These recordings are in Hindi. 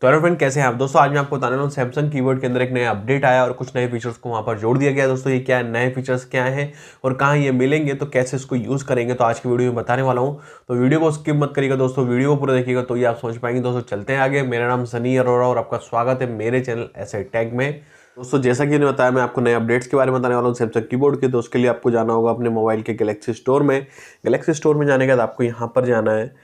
तो हेलो फ्रेंड कैसे हैं आप दोस्तों आज मैं आपको बताने वाला हूँ सैमसंग कीबोर्ड के अंदर एक नया अपडेट आया और कुछ नए फीचर्स को वहाँ पर जोड़ दिया गया दोस्तों ये क्या है नए फीचर्स क्या हैं और कहाँ ये मिलेंगे तो कैसे इसको यूज़ करेंगे तो आज की वीडियो में बताने वाला हूँ तो वीडियो को स्किप मत करिएगा दोस्तों वीडियो को पूरा देखिएगा तो ये आप समझ पाएंगे दोस्तों चलते हैं आगे मेरा नाम सनी अरोरा और आपका स्वागत है मेरे चैनल ऐसे टैग में दोस्तों जैसा कि मैंने बताया मैं आपको नए अपडेट्स के बारे में बताने वाला हूँ सैमसंग कीबोर्ड के तो उसके लिए आपको जाना होगा अपने मोबाइल के गलेक्सी स्टोर में गलेक्सी स्टोर में जाने के बाद आपको यहाँ पर जाना है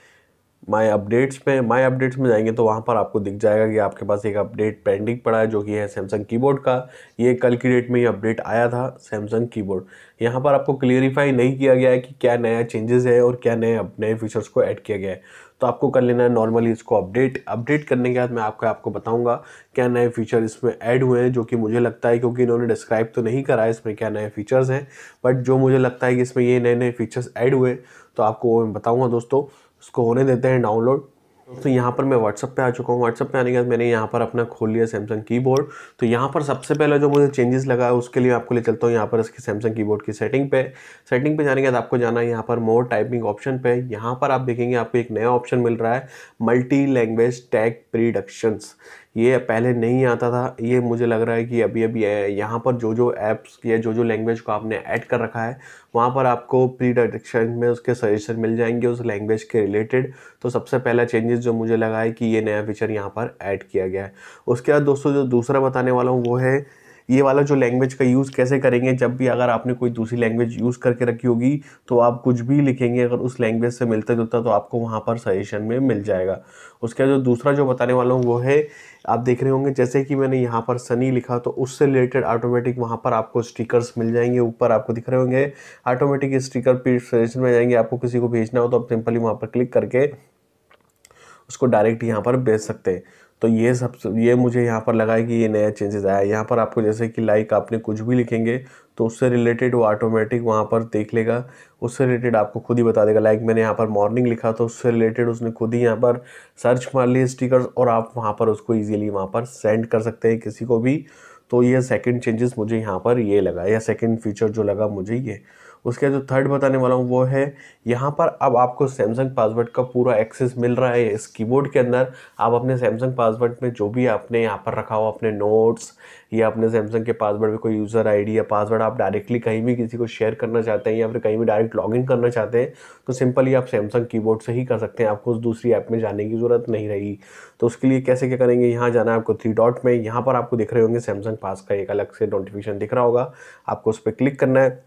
माई अपडेट्स में माई अपडेट्स में जाएंगे तो वहाँ पर आपको दिख जाएगा कि आपके पास एक अपडेट पेंडिंग पड़ा है जो कि है सैमसंग कीबोर्ड का ये कल की डेट में ये अपडेट आया था सैमसंग कीबोर्ड यहाँ पर आपको क्लियरिफाई नहीं किया गया है कि क्या नया चेंजेस है और क्या नए नए फीचर्स को ऐड किया गया है तो आपको कर लेना है नॉर्मली इसको अपडेट अपडेट करने के बाद मैं आपको आपको बताऊंगा क्या नए फीचर इसमें ऐड हुए हैं जो कि मुझे लगता है क्योंकि इन्होंने डिस्क्राइब तो नहीं करा है इसमें क्या नए फीचर्स हैं बट जो मुझे लगता है कि इसमें ये नए नए फीचर्स ऐड हुए तो आपको वो मैं बताऊँगा दोस्तों उसको होने देते हैं डाउनलोड तो यहाँ पर मैं व्हाट्सअप पे आ चुका हूँ व्हाट्सअप पे आने के बाद मैंने यहाँ पर अपना खोल लिया सैमसंग कीबोर्ड तो यहाँ पर सबसे पहले जो मुझे चेंजेस लगा है उसके लिए आपको ले चलता हूँ यहाँ पर इसकी सैमसंग कीबोर्ड की सेटिंग पे सेटिंग पे जाने के बाद आपको जाना है यहाँ पर मोर टाइपिंग ऑप्शन पे यहाँ पर आप देखेंगे आपको एक नया ऑप्शन मिल रहा है मल्टी लैंग्वेज टैग प्रीडक्शंस ये पहले नहीं आता था ये मुझे लग रहा है कि अभी अभी यहाँ पर जो जो ऐप्स या जो जो लैंग्वेज को आपने ऐड कर रखा है वहाँ पर आपको प्री डिटेक्शन में उसके सजेशन मिल जाएंगे उस लैंग्वेज के रिलेटेड तो सबसे पहला चेंजेस जो मुझे लगा है कि ये नया फीचर यहाँ पर ऐड किया गया है उसके बाद दोस्तों जो दूसरा बताने वाला हूँ वो है ये वाला जो लैंग्वेज का यूज़ कैसे करेंगे जब भी अगर आपने कोई दूसरी लैंग्वेज यूज़ करके रखी होगी तो आप कुछ भी लिखेंगे अगर उस लैंग्वेज से मिलता जुलता तो आपको वहाँ पर सजेशन में मिल जाएगा उसके जो दूसरा जो बताने वाला हूँ वो है आप देख रहे होंगे जैसे कि मैंने यहाँ पर सनी लिखा तो उससे रिलेटेड ऑटोमेटिक वहाँ पर आपको स्टिकर्स मिल जाएंगे ऊपर आपको दिख रहे होंगे ऑटोमेटिक स्टिकर सजेशन में जाएंगे आपको किसी को भेजना हो तो आप सिंपली वहाँ पर क्लिक करके उसको डायरेक्ट यहाँ पर भेज सकते हैं तो ये सब ये मुझे यहाँ पर लगा है कि ये नया चेंजेस आया है यहाँ पर आपको जैसे कि लाइक आपने कुछ भी लिखेंगे तो उससे रिलेटेड वो ऑटोमेटिक वहाँ पर देख लेगा उससे रिलेटेड आपको खुद ही बता देगा लाइक मैंने यहाँ पर मॉर्निंग लिखा तो उससे रिलेटेड उसने खुद ही यहाँ पर सर्च मार लिए स्टिकर्स और आप वहाँ पर उसको ईजिली वहाँ पर सेंड कर सकते हैं किसी को भी तो ये सेकेंड चेंजेस मुझे यहाँ पर ये लगा या सेकेंड फीचर जो लगा मुझे ये उसके बाद जो थर्ड बताने वाला हूँ वो है यहाँ पर अब आपको सैमसंग पासवर्ड का पूरा एक्सेस मिल रहा है इस कीबोर्ड के अंदर आप अपने सैमसंग पासवर्ड में जो भी आपने यहाँ पर रखा हो अपने नोट्स या अपने सैमसंग के पासवर्ड में कोई यूज़र आईडी या पासवर्ड आप डायरेक्टली कहीं भी किसी को शेयर करना चाहते हैं या फिर कहीं भी डायरेक्ट इन करना चाहते हैं तो सिंपली आप सैमसंग की से ही कर सकते हैं आपको उस दूसरी ऐप में जाने की ज़रूरत नहीं रहेगी तो उसके लिए कैसे क्या करेंगे यहाँ जाना है आपको थ्री डॉट में यहाँ पर आपको दिख रहे होंगे सैमसंग पास का एक अलग से नोटिफिकेशन दिख रहा होगा आपको उस पर क्लिक करना है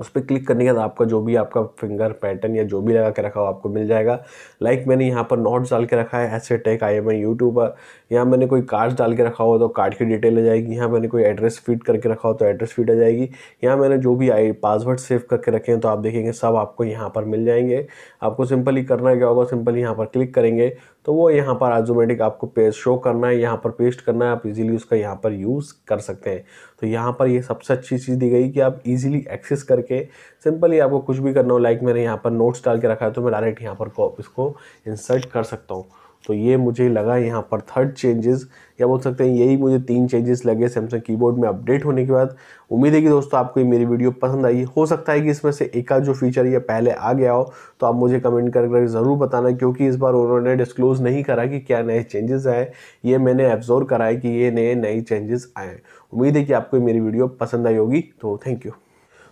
उस पर क्लिक करने के बाद आपका जो भी आपका फिंगर पैटर्न या जो भी लगा के रखा हो आपको मिल जाएगा लाइक like मैंने यहाँ पर नोट्स डाल के रखा है ऐसे tech I M I YouTuber यहाँ मैंने कोई कार्ड डाल के रखा हो तो कार्ड की डिटेल आ जाएगी यहाँ मैंने कोई एड्रेस फीड करके रखा हो तो एड्रेस फीड आ जाएगी यहाँ मैंने जो भी आई पासवर्ड सेव करके रखे हैं तो आप देखेंगे सब आपको यहाँ पर मिल जाएंगे आपको सिंपली करना क्या होगा सिंपली यहाँ पर क्लिक करेंगे तो वो यहाँ पर आजोमेटिक आपको पेज शो करना है यहाँ पर पेस्ट करना है आप इजीली उसका यहाँ पर यूज़ कर सकते हैं तो यहाँ पर ये सबसे अच्छी चीज़ दी गई कि आप इजीली एक्सेस करके सिंपली आपको कुछ भी करना हो लाइक मैंने यहाँ पर नोट्स डाल के रखा है तो मैं डायरेक्ट यहाँ पर इसको इंसर्ट कर सकता हूँ तो ये मुझे लगा यहाँ पर थर्ड चेंजेस या बोल सकते हैं यही मुझे तीन चेंजेस लगे सैमसंग कीबोर्ड में अपडेट होने के बाद उम्मीद है कि दोस्तों आपको ये मेरी वीडियो पसंद आई हो सकता है कि इसमें से एक आध जो फीचर ये पहले आ गया हो तो आप मुझे कमेंट कर कर ज़रूर बताना क्योंकि इस बार उन्होंने डिस्क्लोज़ नहीं करा कि क्या नए चेंजेस आए ये मैंने एब्जॉर्व कराए कि ये नए नए चेंजेस आए उम्मीद है कि आपको मेरी वीडियो पसंद आई होगी तो थैंक यू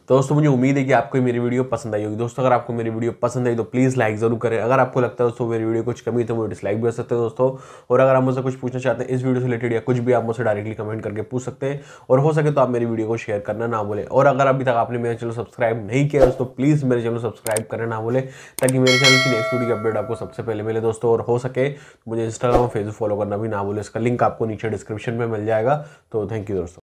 तो दोस्तों मुझे उम्मीद है कि आपको मेरी वीडियो पसंद आई होगी दोस्तों अगर आपको मेरी वीडियो पसंद आई तो प्लीज़ लाइक ज़रूर करें अगर आपको लगता है दोस्तों मेरी वीडियो कुछ कमी तो मुझे डिसलाइक भी कर सकते हैं दोस्तों और अगर आप मुझसे कुछ पूछना चाहते हैं इस वीडियो से रिलेटेड या कुछ भी आप मुझसे डायरेक्टली कमेंट करके पूछ सकते हैं और हो सके तो आप मेरी वीडियो को शेयर करना ना बोले और अगर अभी तक आपने मेरा चैनल सब्सक्राइब नहीं किया दोस्तों प्लीज़ मेरे चैनल सब्सक्राइब करें ना बोले ताकि मेरे चैनल की नेक्स्ट वीडियो की अपडेट आपको सबसे पहले मिले दोस्तों और हो सके तो मुझे इंस्टाग्राम और फेसबुक फॉलो करना भी ना बोले इसका लिंक आपको नीचे डिस्क्रिप्शन में मिल जाएगा तो थैंक यू दोस्तों